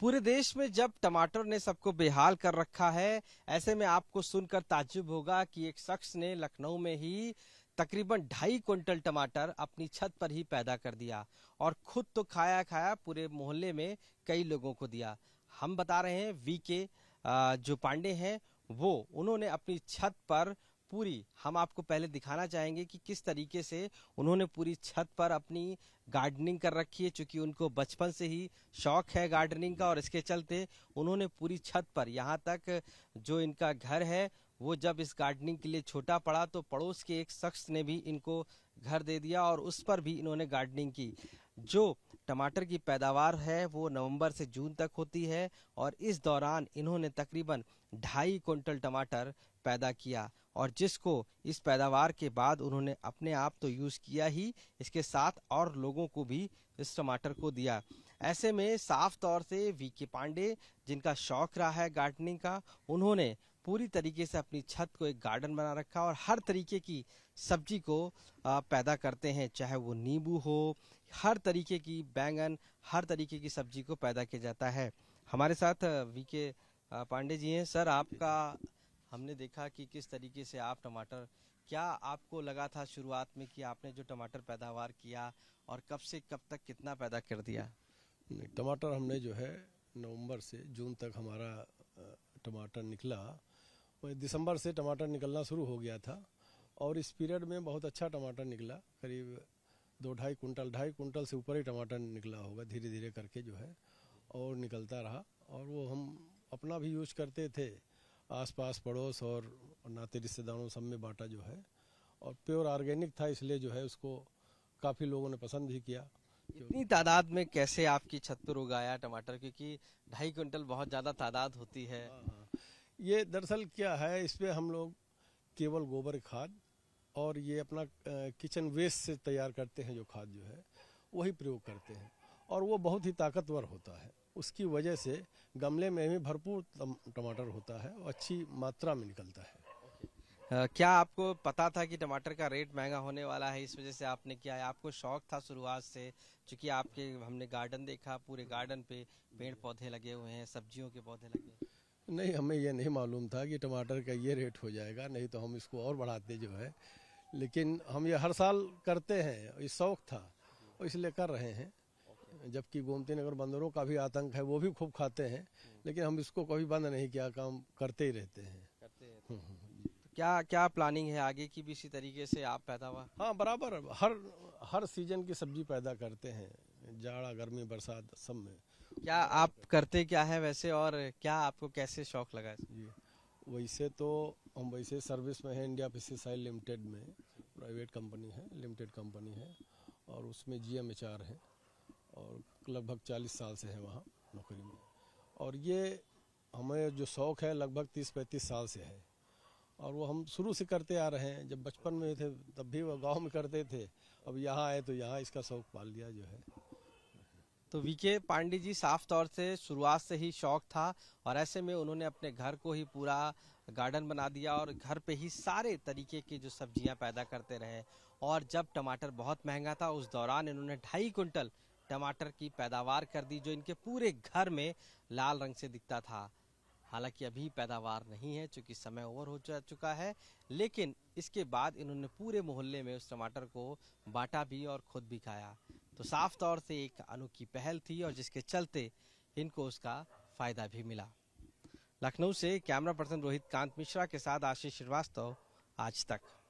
पूरे देश में जब टमाटर ने सबको बेहाल कर रखा है ऐसे में आपको सुनकर ताज्जुब होगा कि एक शख्स ने लखनऊ में ही तकरीबन ढाई क्विंटल टमाटर अपनी छत पर ही पैदा कर दिया और खुद तो खाया खाया पूरे मोहल्ले में कई लोगों को दिया हम बता रहे हैं वी के जो पांडे हैं वो उन्होंने अपनी छत पर पूरी हम आपको पहले दिखाना चाहेंगे कि किस तरीके से उन्होंने पूरी छत पर अपनी गार्डनिंग कर रखी है चूंकि उनको बचपन से ही शौक है गार्डनिंग का और इसके चलते उन्होंने पूरी छत पर यहाँ तक जो इनका घर है वो जब इस गार्डनिंग के लिए छोटा पड़ा तो पड़ोस के एक शख्स ने भी इनको घर दे दिया और उस पर भी इन्होंने गार्डनिंग की जो टमाटर की पैदावार है वो नवंबर से जून तक होती है और इस दौरान इन्होंने तकरीबन ढाई कुंटल टमाटर पैदा किया और जिसको इस पैदावार के बाद उन्होंने अपने आप तो यूज़ किया ही इसके साथ और लोगों को भी इस टमाटर को दिया ऐसे में साफ तौर से वी के पांडे जिनका शौक रहा है गार्डनिंग का उन्होंने पूरी तरीके से अपनी छत को एक गार्डन बना रखा और हर तरीके की सब्जी को पैदा करते हैं चाहे वो नींबू हो हर तरीके की बैंगन हर तरीके की सब्जी को पैदा किया जाता है हमारे साथ वी के पांडे जी हैं सर आपका हमने देखा कि किस तरीके से आप टमाटर क्या आपको लगा था शुरुआत में कि आपने जो टमाटर पैदावार किया और कब से कब तक कितना पैदा कर दिया टमाटर हमने जो है नवंबर से जून तक हमारा टमाटर निकला दिसंबर से टमाटर निकलना शुरू हो गया था और इस पीरियड में बहुत अच्छा टमाटर निकला करीब दो ढाई कुंटल ढाई कुंटल से ऊपर ही टमाटर निकला होगा धीरे धीरे करके जो है और निकलता रहा और वो हम अपना भी यूज करते थे आसपास पड़ोस और नाते रिश्तेदारों सब में बांटा जो है और प्योर ऑर्गेनिक था इसलिए जो है उसको काफ़ी लोगों ने पसंद भी किया इतनी तादाद में कैसे आपकी छत पर उगाया टमाटर क्योंकि ढाई क्विंटल बहुत ज़्यादा तादाद होती है हाँ हाँ। ये दरअसल क्या है इस पर हम लोग केवल गोबर खाद और ये अपना किचन वेस्ट से तैयार करते हैं जो खाद जो है वही प्रयोग करते हैं और वो बहुत ही ताकतवर होता है उसकी वजह से गमले में भी भरपूर टमाटर होता है और अच्छी मात्रा में निकलता है क्या आपको पता था कि टमाटर का रेट महंगा होने वाला है इस वजह से आपने किया है आपको शौक था शुरुआत से चूँकि आपके हमने गार्डन देखा पूरे गार्डन पे पेड़ पौधे लगे हुए हैं सब्जियों के पौधे लगे हैं नहीं हमें यह नहीं मालूम था कि टमाटर का ये रेट हो जाएगा नहीं तो हम इसको और बढ़ाते जो है लेकिन हम ये हर साल करते हैं ये शौक था और इसलिए कर रहे हैं जबकि गोमती नगर बंदरों का भी आतंक है वो भी खूब खाते हैं लेकिन हम इसको कभी बंद नहीं किया काम करते ही रहते हैं करते हैं हम्म, हम्म, तो क्या क्या प्लानिंग है आगे की भी इसी तरीके से आप पैदावार हाँ बराबर हर हर सीजन की सब्जी पैदा करते हैं जाड़ा गर्मी बरसात सब में क्या आप करते क्या है वैसे और क्या आपको कैसे शौक लगा जी वैसे तो हम वैसे सर्विस में है इंडिया पेस्टिसाइड लिमिटेड में प्राइवेट कंपनी है लिमिटेड कंपनी है और उसमें जी एम एच आर है और लगभग चालीस साल से है वहाँ नौकरी में और ये हमें जो शौक़ है लगभग तीस पैंतीस साल से है और वो हम शुरू से करते आ रहे हैं जब बचपन में थे तब भी वो गांव में करते थे अब यहाँ आए तो यहाँ इसका शौक पाल लिया जो है तो वीके पांडे जी साफ तौर से शुरुआत से ही शौक था और ऐसे में उन्होंने अपने घर को ही पूरा गार्डन बना दिया और घर पे ही सारे तरीके की जो सब्जियां पैदा करते रहे और जब टमाटर बहुत महंगा था उस दौरान इन्होंने ढाई कुंटल टमाटर की पैदावार कर दी जो इनके पूरे घर में लाल रंग से दिखता था हालांकि अभी पैदावार नहीं है चूंकि समय ओवर हो जा चुका है लेकिन इसके बाद इन्होंने पूरे मोहल्ले में उस टमाटर को बांटा भी और खुद भी खाया तो साफ तौर से एक अनोखी पहल थी और जिसके चलते इनको उसका फायदा भी मिला लखनऊ से कैमरा पर्सन रोहित कांत मिश्रा के साथ आशीष श्रीवास्तव आज तक